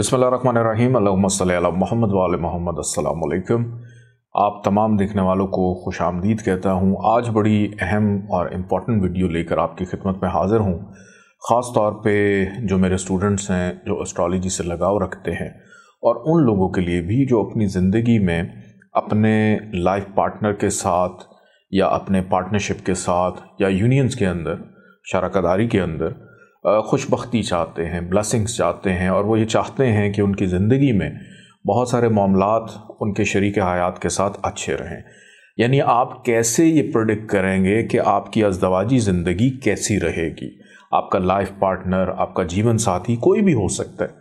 بسم اللہ الرحمن الرحیم اللہم صلی اللہ محمد محمد السلام علیکم آپ تمام دیکھنے والوں کو خوش آمدید کہتا ہوں آج بڑی اہم اور امپورٹنٹ ویڈیو لے کر آپ کی خدمت میں حاضر ہوں خاص طور پہ جو میرے اسٹوڈنٹس ہیں جو اسٹرالوجی سے لگاؤ رکھتے ہیں اور ان لوگوں کے لیے بھی جو اپنی زندگی میں اپنے لائف پارٹنر کے ساتھ یا اپنے پارٹنرشپ کے ساتھ یا یونینز کے اندر شارکہ داری کے اندر خوش بختی چاہتے ہیں بلسنگز چاہتے ہیں اور وہ یہ چاہتے ہیں کہ ان کی زندگی میں بہت سارے معاملات ان کے شریک حیات کے ساتھ اچھے رہیں یعنی آپ کیسے یہ پرڈکٹ کریں گے کہ آپ کی ازدواجی زندگی کیسی رہے گی آپ کا لائف پارٹنر آپ کا جیون ساتھی کوئی بھی ہو سکتا ہے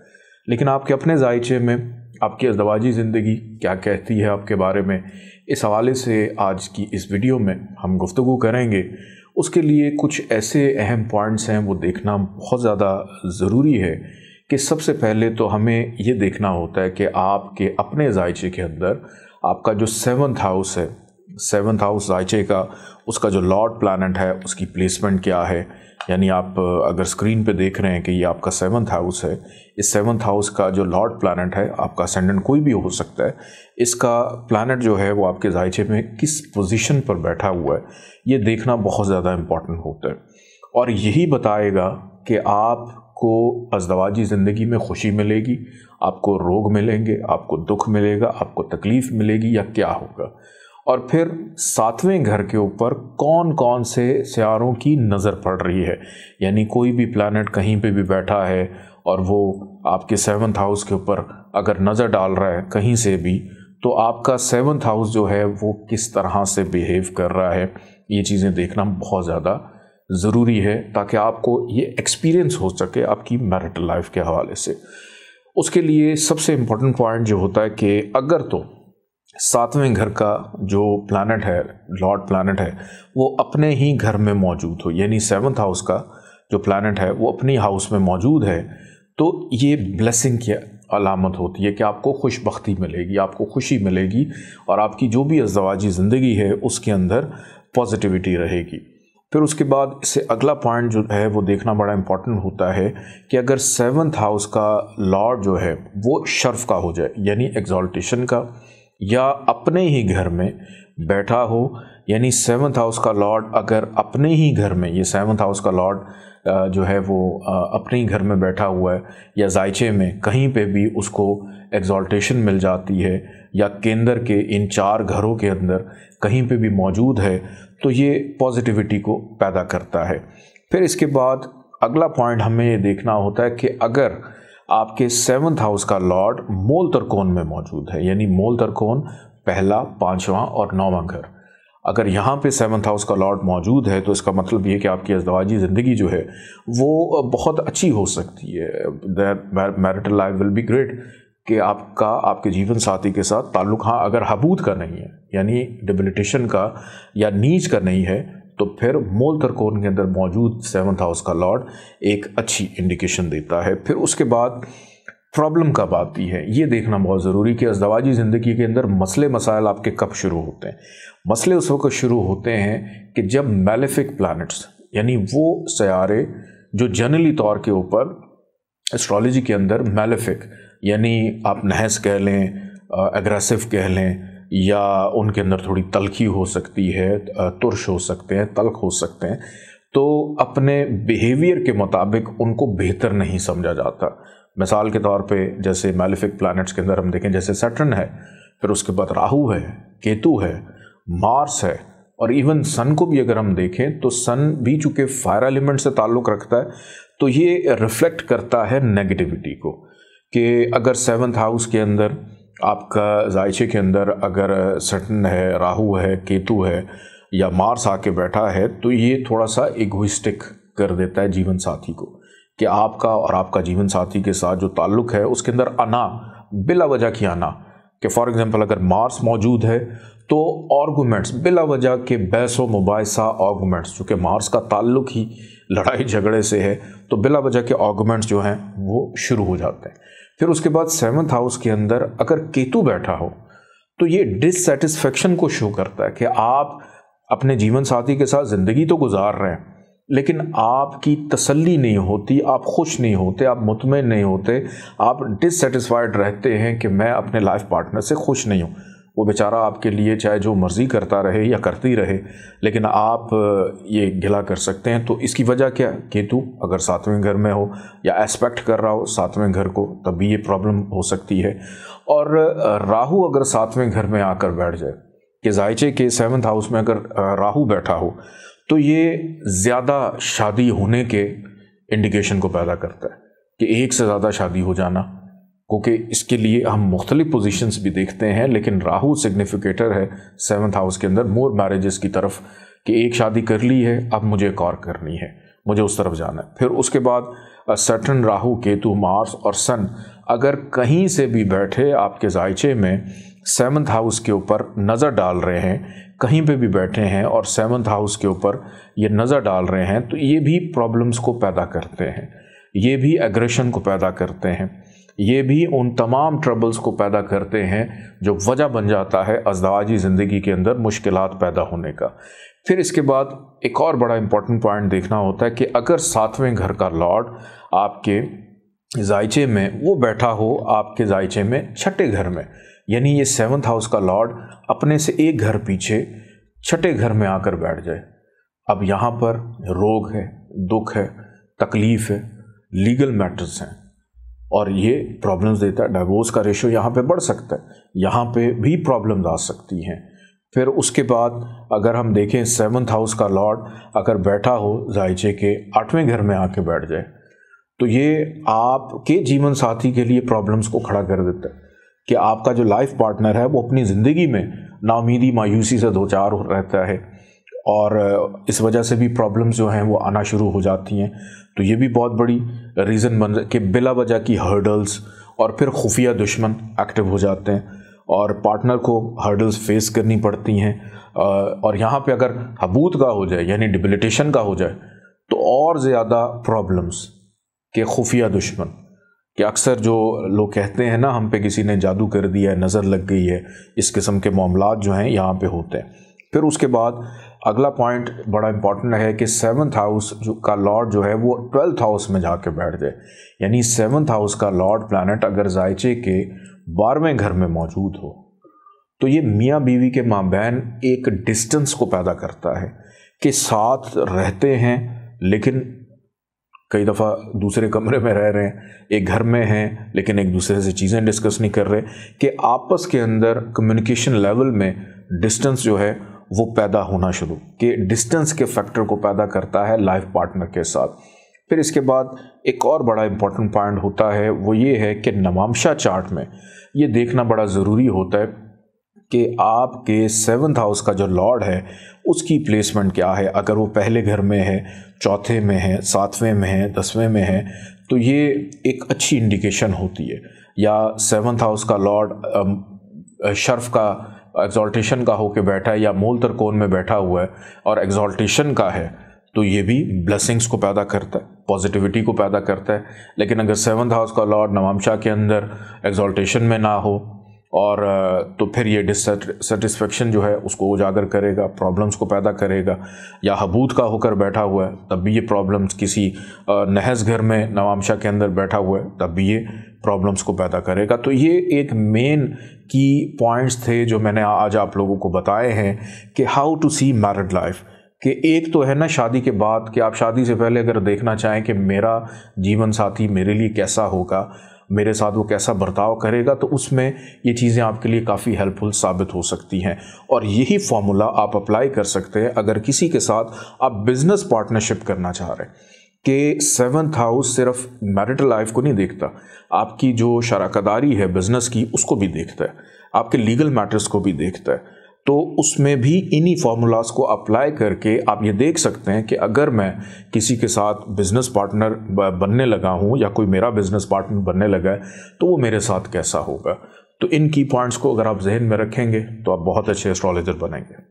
لیکن آپ کے اپنے ذائچے میں آپ کی ازدواجی زندگی کیا کہتی ہے آپ کے بارے میں اس حوالے سے آج کی اس ویڈیو میں ہم گفتگو کریں گے اس کے لیے کچھ ایسے اہم پوائنٹس ہیں وہ دیکھنا بہت زیادہ ضروری ہے کہ سب سے پہلے تو ہمیں یہ دیکھنا ہوتا ہے کہ آپ کے اپنے ذائقے کے اندر آپ کا جو سیونتھ ہاؤس ہے سیونتھ ہاؤس ذائچے کا اس کا جو لارڈ پلانٹ ہے اس کی پلیسمنٹ کیا ہے یعنی آپ اگر اسکرین پہ دیکھ رہے ہیں کہ یہ آپ کا سیونتھ ہاؤس ہے اس سیونتھ ہاؤس کا جو لارڈ پلانٹ ہے آپ کا سینڈنٹ کوئی بھی ہو سکتا ہے اس کا پلانٹ جو ہے وہ آپ کے ذائچے میں کس پوزیشن پر بیٹھا ہوا ہے یہ دیکھنا بہت زیادہ امپورٹنٹ ہوتا ہے اور یہی بتائے گا کہ آپ کو ازدواجی زندگی میں خوشی ملے گی آپ کو روگ ملیں گے آپ کو دکھ ملے گا آپ کو تکلیف ملے گی یا کیا ہوگا اور پھر ساتویں گھر کے اوپر کون کون سے سیاروں کی نظر پڑ رہی ہے یعنی کوئی بھی پلانٹ کہیں پہ بھی بیٹھا ہے اور وہ آپ کے سیونتھ ہاؤس کے اوپر اگر نظر ڈال رہا ہے کہیں سے بھی تو آپ کا سیونتھ ہاؤس جو ہے وہ کس طرح سے بیہیو کر رہا ہے یہ چیزیں دیکھنا بہت زیادہ ضروری ہے تاکہ آپ کو یہ ایکسپیرینس ہو سکے آپ کی میرٹل لائف کے حوالے سے اس کے لیے سب سے امپورٹنٹ پوائنٹ جو ہوتا ہے کہ اگر تو ساتویں گھر کا جو پلانٹ ہے لارڈ پلانٹ ہے وہ اپنے ہی گھر میں موجود ہو یعنی سیونتھ ہاؤس کا جو پلانٹ ہے وہ اپنی ہاؤس میں موجود ہے تو یہ بلیسنگ کی علامت ہوتی ہے کہ آپ کو خوش بختی ملے گی آپ کو خوشی ملے گی اور آپ کی جو بھی ازدواجی زندگی ہے اس کے اندر پوزیٹیوٹی رہے گی پھر اس کے بعد اس سے اگلا پوائنٹ جو ہے وہ دیکھنا بڑا امپورٹنٹ ہوتا ہے کہ اگر سیونتھ ہاؤس کا لارڈ جو ہے وہ شرف کا ہو جائے یعنی ایگزالٹیشن کا یا اپنے ہی گھر میں بیٹھا ہو یعنی سیونتھ ہاؤس کا لارڈ اگر اپنے ہی گھر میں یہ سیونتھ ہاؤس کا لارڈ جو ہے وہ اپنے ہی گھر میں بیٹھا ہوا ہے یا ذائچے میں کہیں پہ بھی اس کو ایگزالٹیشن مل جاتی ہے یا کیندر کے ان چار گھروں کے اندر کہیں پہ بھی موجود ہے تو یہ پازیٹیوٹی کو پیدا کرتا ہے پھر اس کے بعد اگلا پوائنٹ ہمیں یہ دیکھنا ہوتا ہے کہ اگر آپ کے سیونتھ ہاؤس کا لارڈ مول ترکون میں موجود ہے یعنی مول ترکون پہلا پانچواں اور نواں گھر اگر یہاں پہ سیونتھ ہاؤس کا لاٹ موجود ہے تو اس کا مطلب یہ کہ آپ کی ازدواجی زندگی جو ہے وہ بہت اچھی ہو سکتی ہے marital life will be great کہ آپ کا آپ کے جیون ساتھی کے ساتھ تعلق ہاں اگر حبود کا نہیں ہے یعنی ڈیبلیٹیشن کا یا نیچ کا نہیں ہے تو پھر مول ترکون کے اندر موجود سیونتھ ہاؤس کا لاڈ ایک اچھی انڈیکیشن دیتا ہے پھر اس کے بعد پرابلم کا بات ہے یہ دیکھنا بہت ضروری کہ ازدواجی زندگی کے اندر مسئلے مسائل آپ کے کب شروع ہوتے ہیں مسئلے اس وقت شروع ہوتے ہیں کہ جب میلیفک پلانٹس یعنی وہ سیارے جو جنرلی طور کے اوپر اسٹرالوجی کے اندر میلیفک یعنی آپ نحس کہہ لیں اگریسو کہہ لیں یا ان کے اندر تھوڑی تلخی ہو سکتی ہے ترش ہو سکتے ہیں تلخ ہو سکتے ہیں تو اپنے بیہیویئر کے مطابق ان کو بہتر نہیں سمجھا جاتا مثال کے طور پہ جیسے میلیفک پلانٹس کے اندر ہم دیکھیں جیسے سیٹرن ہے پھر اس کے بعد راہو ہے کیتو ہے مارس ہے اور ایون سن کو بھی اگر ہم دیکھیں تو سن بھی چونکہ فائر ایلیمنٹ سے تعلق رکھتا ہے تو یہ ریفلیکٹ کرتا ہے نگیٹیوٹی کو کہ اگر سیونتھ ہاؤس کے اندر آپ کا ذائچے کے اندر اگر سٹن ہے راہو ہے کیتو ہے یا مارس آ کے بیٹھا ہے تو یہ تھوڑا سا ایگوسٹک کر دیتا ہے جیون ساتھی کو کہ آپ کا اور آپ کا جیون ساتھی کے ساتھ جو تعلق ہے اس کے اندر انا بلا وجہ کی انا کہ فار ایگزامپل اگر مارس موجود ہے تو آرگومنٹس بلا وجہ کے بحث و مباحثہ آرگومنٹس چونکہ مارس کا تعلق ہی لڑائی جھگڑے سے ہے تو بلا وجہ کے آرگومنٹس جو ہیں وہ شروع ہو جاتے ہیں پھر اس کے بعد سیونتھ ہاؤس کے اندر اگر کیتو بیٹھا ہو تو یہ ڈس سیٹسفیکشن کو شو کرتا ہے کہ آپ اپنے جیون ساتھی کے ساتھ زندگی تو گزار رہے ہیں لیکن آپ کی تسلی نہیں ہوتی آپ خوش نہیں ہوتے آپ مطمئن نہیں ہوتے آپ ڈسسیٹسفائڈ رہتے ہیں کہ میں اپنے لائف پارٹنر سے خوش نہیں ہوں وہ بیچارہ آپ کے لیے چاہے جو مرضی کرتا رہے یا کرتی رہے لیکن آپ یہ گلا کر سکتے ہیں تو اس کی وجہ کیا کہ تو اگر ساتویں گھر میں ہو یا ایسپیکٹ کر رہا ہو ساتویں گھر کو تب بھی یہ پرابلم ہو سکتی ہے اور راہو اگر ساتویں گھر میں آ کر بیٹھ جائے کہ ذائچے کے سیونتھ ہاؤس میں اگر راہو بیٹھا ہو تو یہ زیادہ شادی ہونے کے انڈیکیشن کو پیدا کرتا ہے کہ ایک سے زیادہ شادی ہو جانا کیونکہ اس کے لیے ہم مختلف پوزیشنز بھی دیکھتے ہیں لیکن راہو سگنیفیکیٹر ہے سیونتھ ہاؤس کے اندر مور میرجز کی طرف کہ ایک شادی کر لی ہے اب مجھے ایک اور کرنی ہے مجھے اس طرف جانا ہے پھر اس کے بعد سٹن راہو کیتو مارس اور سن اگر کہیں سے بھی بیٹھے آپ کے ذائچے میں سیونتھ ہاؤس کے اوپر نظر ڈال رہے ہیں کہیں پہ بھی بیٹھے ہیں اور سیونتھ ہاؤس کے اوپر یہ نظر ڈال رہے ہیں تو یہ بھی پرابلمز کو پیدا کرتے ہیں یہ بھی اگریشن کو پیدا کرتے ہیں یہ بھی ان تمام ٹربلز کو پیدا کرتے ہیں جو وجہ بن جاتا ہے ازدواجی زندگی کے اندر مشکلات پیدا ہونے کا پھر اس کے بعد ایک اور بڑا امپورٹنٹ پوائنٹ دیکھنا ہوتا ہے کہ اگر ساتویں گھر کا لارڈ آپ کے ذائچے میں وہ بیٹھا ہو آپ کے ذائچے میں چھٹے گھر میں یعنی یہ سیونتھ ہاؤس کا لارڈ اپنے سے ایک گھر پیچھے چھٹے گھر میں آ کر بیٹھ جائے اب یہاں پر روگ ہے دکھ ہے تکلیف ہے لیگل میٹرز ہیں اور یہ پرابلمز دیتا ہے ڈائیوس کا ریشو یہاں پہ بڑھ سکتا ہے یہاں پہ بھی پرابلمز آ سکتی ہیں پھر اس کے بعد اگر ہم دیکھیں سیونتھ ہاؤس کا لارڈ اگر بیٹھا ہو ذائچے کے آٹھویں گھر میں آ کے بیٹھ جائے تو یہ آپ کے جیون ساتھی کے لیے پرابلمز کو کھڑا کر دیتا ہے کہ آپ کا جو لائف پارٹنر ہے وہ اپنی زندگی میں نامیدی مایوسی سے دوچار رہتا ہے اور اس وجہ سے بھی پرابلمز جو ہیں وہ آنا شروع ہو جاتی ہیں تو یہ بھی بہت بڑی ریزن بن کہ بلا وجہ کی ہرڈلز اور پھر خفیہ دشمن ایکٹیو ہو جاتے ہیں اور پارٹنر کو ہرڈلز فیس کرنی پڑتی ہیں اور یہاں پہ اگر حبوت کا ہو جائے یعنی ڈبلیٹیشن کا ہو جائے تو اور زیادہ پرابلمز کہ خفیہ دشمن کہ اکثر جو لوگ کہتے ہیں نا ہم پہ کسی نے جادو کر دیا ہے نظر لگ گئی ہے اس قسم کے معاملات جو ہیں یہاں پہ ہوتے ہیں پھر اس کے بعد اگلا پوائنٹ بڑا امپورٹنٹ ہے کہ سیونتھ ہاؤس کا لارڈ جو ہے وہ ٹویلتھ ہاؤس میں جا کے بیٹھ جائے یعنی سیونتھ ہاؤس کا لارڈ پلانٹ اگر ذائچے کے بارہویں گھر میں موجود ہو تو یہ میاں بیوی کے ماں بہن ایک ڈسٹنس کو پیدا کرتا ہے کہ ساتھ رہتے ہیں لیکن کئی دفعہ دوسرے کمرے میں رہ رہے ہیں ایک گھر میں ہیں لیکن ایک دوسرے سے چیزیں ڈسکس نہیں کر رہے کہ آپس کے اندر کمیونیکیشن لیول میں ڈسٹنس جو ہے وہ پیدا ہونا شروع کہ ڈسٹنس کے فیکٹر کو پیدا کرتا ہے لائف پارٹنر کے ساتھ پھر اس کے بعد ایک اور بڑا امپورٹنٹ پوائنٹ ہوتا ہے وہ یہ ہے کہ نمامشا چارٹ میں یہ دیکھنا بڑا ضروری ہوتا ہے کہ آپ کے سیونتھ ہاؤس کا جو لارڈ ہے اس کی پلیسمنٹ کیا ہے اگر وہ پہلے گھر میں ہے چوتھے میں ہے ساتویں میں ہے دسویں میں ہے تو یہ ایک اچھی انڈیکیشن ہوتی ہے یا سیونتھ ہاؤس کا لارڈ شرف کا ایگزالٹیشن کا ہو کے بیٹھا ہے یا مول ترکون میں بیٹھا ہوا ہے اور ایگزالٹیشن کا ہے تو یہ بھی بلیسنگس کو پیدا کرتا ہے پازیٹیوٹی کو پیدا کرتا ہے لیکن اگر سیونتھ ہاؤس کا لارڈ نوام شاہ کے اندر ایگزالٹیشن میں نہ ہو اور تو پھر یہ ڈسٹسفیکشن جو ہے اس کو اجاگر کرے گا پرابلمس کو پیدا کرے گا یا حبود کا ہو کر بیٹھا ہوا ہے تب بھی یہ پرابلمس کسی نہز گھر میں نوامشاہ کے اندر بیٹھا ہوا ہے تب بھی یہ پرابلمس کو پیدا کرے گا تو یہ ایک مین کی پوائنٹس تھے جو میں نے آج آپ لوگوں کو بتائے ہیں کہ how to see married life کہ ایک تو ہے نا شادی کے بعد کہ آپ شادی سے پہلے اگر دیکھنا چاہیں کہ میرا جیون ساتھی میرے لیے کیسا ہوگا میرے ساتھ وہ کیسا برتاؤ کرے گا تو اس میں یہ چیزیں آپ کے لیے کافی ہیلپ فل ثابت ہو سکتی ہیں اور یہی فارمولا آپ اپلائی کر سکتے ہیں اگر کسی کے ساتھ آپ بزنس پارٹنرشپ کرنا چاہ رہے ہیں کہ سیونتھ ہاؤس صرف میرٹل لائف کو نہیں دیکھتا آپ کی جو شراکت داری ہے بزنس کی اس کو بھی دیکھتا ہے آپ کے لیگل میٹرس کو بھی دیکھتا ہے تو اس میں بھی انہی فارمولاز کو اپلائی کر کے آپ یہ دیکھ سکتے ہیں کہ اگر میں کسی کے ساتھ بزنس پارٹنر بننے لگا ہوں یا کوئی میرا بزنس پارٹنر بننے لگا ہے تو وہ میرے ساتھ کیسا ہوگا تو ان کی پوائنٹس کو اگر آپ ذہن میں رکھیں گے تو آپ بہت اچھے اسٹرالوجر بنیں گے